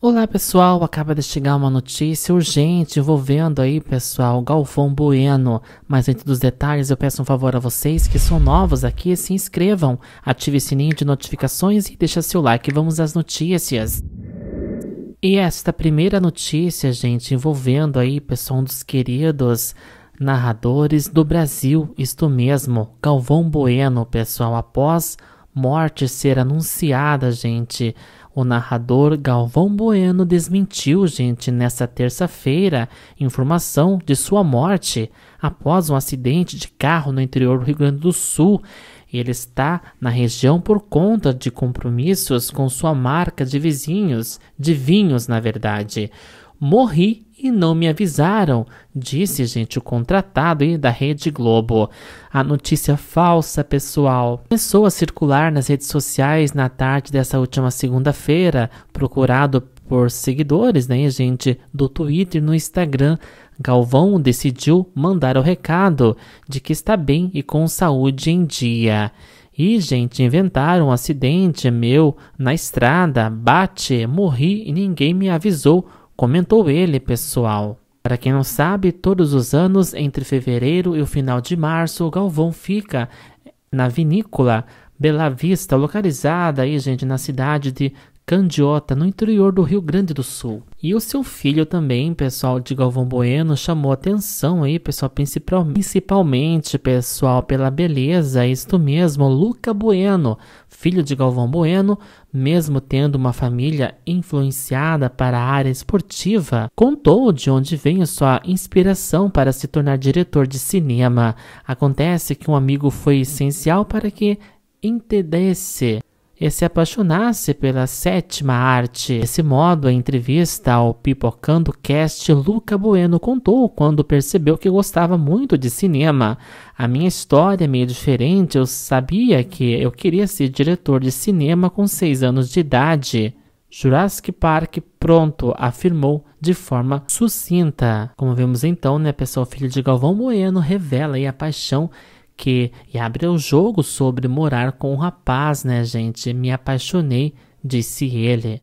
Olá pessoal, acaba de chegar uma notícia urgente envolvendo aí pessoal Galvão Bueno. Mas entre os detalhes eu peço um favor a vocês que são novos aqui, se inscrevam, ative o sininho de notificações e deixa seu like. Vamos às notícias. E esta primeira notícia, gente, envolvendo aí pessoal um dos queridos narradores do Brasil, isto mesmo, Galvão Bueno, pessoal após morte ser anunciada, gente. O narrador Galvão Bueno desmentiu, gente, nesta terça-feira, informação de sua morte após um acidente de carro no interior do Rio Grande do Sul. Ele está na região por conta de compromissos com sua marca de vizinhos, de vinhos, na verdade. Morri e não me avisaram, disse gente o contratado da Rede Globo. A notícia falsa, pessoal, começou a circular nas redes sociais na tarde dessa última segunda-feira, procurado por seguidores, né, gente, do Twitter e no Instagram. Galvão decidiu mandar o recado de que está bem e com saúde em dia. E, gente, inventaram um acidente meu na estrada, bate, morri e ninguém me avisou Comentou ele, pessoal. Para quem não sabe, todos os anos, entre fevereiro e o final de março, Galvão fica na vinícola Bela Vista, localizada aí, gente, na cidade de Candiota, no interior do Rio Grande do Sul. E o seu filho também, pessoal, de Galvão Bueno, chamou atenção aí, pessoal, principal, principalmente, pessoal, pela beleza, isto mesmo, Luca Bueno, filho de Galvão Bueno, mesmo tendo uma família influenciada para a área esportiva, contou de onde vem a sua inspiração para se tornar diretor de cinema. Acontece que um amigo foi essencial para que entendesse e se apaixonasse pela sétima arte. Desse modo, a entrevista ao Pipocando Cast, Luca Bueno contou quando percebeu que gostava muito de cinema. A minha história é meio diferente, eu sabia que eu queria ser diretor de cinema com seis anos de idade. Jurassic Park pronto, afirmou de forma sucinta. Como vemos então, né, pessoal, filho de Galvão Bueno revela aí a paixão que e abriu o jogo sobre morar com o um rapaz, né, gente? Me apaixonei, disse ele.